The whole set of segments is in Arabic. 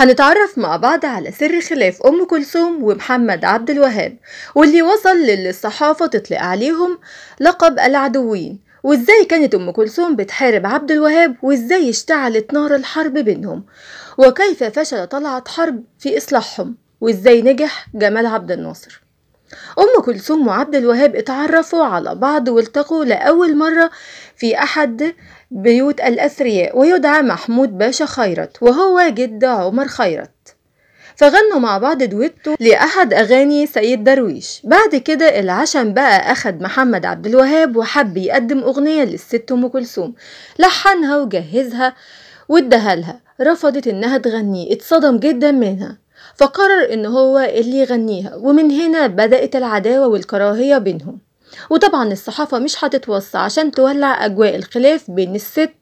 هنتعرف مع بعض على سر خلاف أم كلثوم ومحمد عبد الوهاب واللي وصل للصحافة تطلق عليهم لقب العدوين وازاي كانت أم كلثوم بتحارب عبد الوهاب وازاي اشتعلت نار الحرب بينهم وكيف فشل طلعت حرب في إصلاحهم وازاي نجح جمال عبد الناصر أم كلثوم وعبد الوهاب اتعرفوا على بعض والتقوا لأول مرة في أحد بيوت الأثرياء ويدعى محمود باشا خيرت وهو جد عمر خيرت فغنوا مع بعض دويتو لأحد أغاني سيد درويش بعد كده العشم بقى أخد محمد عبد الوهاب وحب يقدم أغنية للست أم كلثوم لحنها وجهزها وادها رفضت إنها تغنيه اتصدم جدا منها فقرر إن هو اللي يغنيها ومن هنا بدأت العداوة والكراهية بينهم وطبعا الصحافة مش هتتوصى عشان تولع أجواء الخلاف بين الست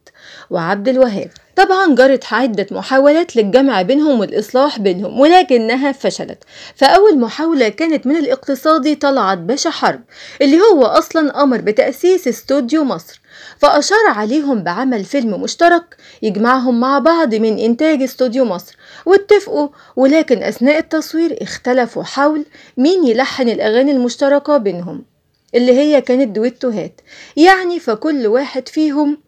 وعبد الوهاب طبعا جرت عدة محاولات للجمع بينهم والإصلاح بينهم ولكنها فشلت فأول محاولة كانت من الاقتصادي طلعت باشا حرب اللي هو أصلا أمر بتأسيس استوديو مصر فأشار عليهم بعمل فيلم مشترك يجمعهم مع بعض من إنتاج استوديو مصر واتفقوا ولكن أثناء التصوير اختلفوا حول مين يلحن الأغاني المشتركة بينهم اللي هي كانت دويتوهات يعني فكل واحد فيهم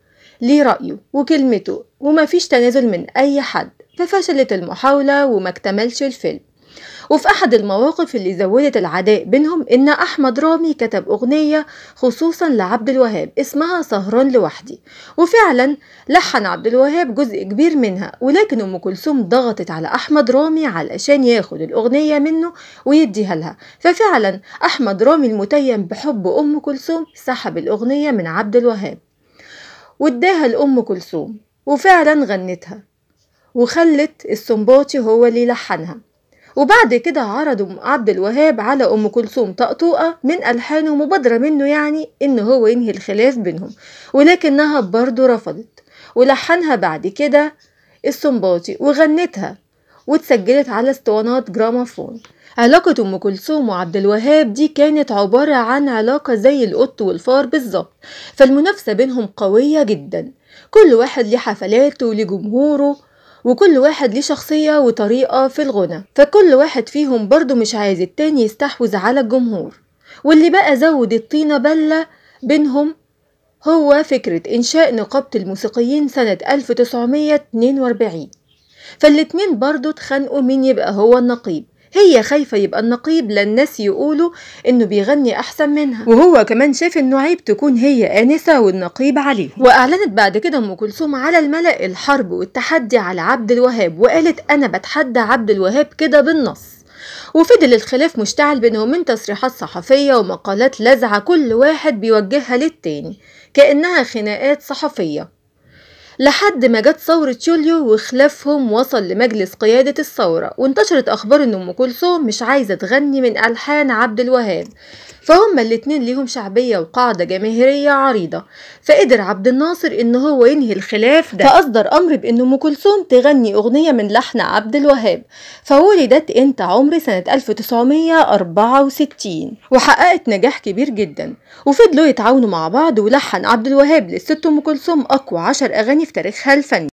ليه رأيه وكلمته وما فيش تنازل من أي حد ففشلت المحاولة وما اكتملش الفيلم وفي أحد المواقف اللي زودت العداء بينهم إن أحمد رامي كتب أغنية خصوصا لعبد الوهاب اسمها سهران لوحدي وفعلا لحن عبد الوهاب جزء كبير منها ولكن أم كلثوم ضغطت على أحمد رامي علشان ياخد الأغنية منه ويديها لها ففعلا أحمد رامي المتيم بحب أم كلثوم سحب الأغنية من عبد الوهاب واداها لأم كلثوم وفعلا غنتها وخلت السنباطي هو اللي لحنها وبعد كده عرضوا عبد الوهاب على أم كلثوم طقطوقة من ألحانه مبادرة منه يعني إن هو ينهي الخلاف بينهم ولكنها برضه رفضت ولحنها بعد كده السنباطي وغنتها واتسجلت على اسطوانات جرامافون علاقة أم كلثوم وعبد الوهاب دي كانت عبارة عن علاقة زي القط والفار بالظبط فالمنافسة بينهم قوية جدا كل واحد ليه حفلاته وليه جمهوره وكل واحد ليه شخصية وطريقة في الغنى فكل واحد فيهم برضه مش عايز التاني يستحوذ على الجمهور واللي بقى زود الطينة بلة بينهم هو فكرة إنشاء نقابة الموسيقيين سنة 1942 فالاتنين برضه اتخانقوا مين يبقى هو النقيب هي خايفة يبقى النقيب لا الناس يقولوا إنه بيغني أحسن منها وهو كمان شاف إنه عيب تكون هي آنسة والنقيب عليه وأعلنت بعد كده أم كلثوم على الملأ الحرب والتحدي على عبد الوهاب وقالت أنا بتحدى عبد الوهاب كده بالنص وفضل الخلاف مشتعل بينهم من تصريحات صحفية ومقالات لاذعه كل واحد بيوجهها للتاني كأنها خناقات صحفية لحد ما جت ثورة يوليو وخلافهم وصل لمجلس قيادة الثورة وانتشرت أخبار إن أم كلثوم مش عايزة تغني من ألحان عبد الوهاب فهم الاتنين ليهم شعبية وقاعدة جماهيرية عريضة فقدر عبد الناصر إن هو ينهي الخلاف ده فأصدر أمر بإن أم كلثوم تغني أغنية من لحن عبد الوهاب فولدت أنت عمري سنة 1964 وحققت نجاح كبير جدا وفضلوا يتعاونوا مع بعض ولحن عبد الوهاب للست أم كلثوم أقوى عشر أغاني en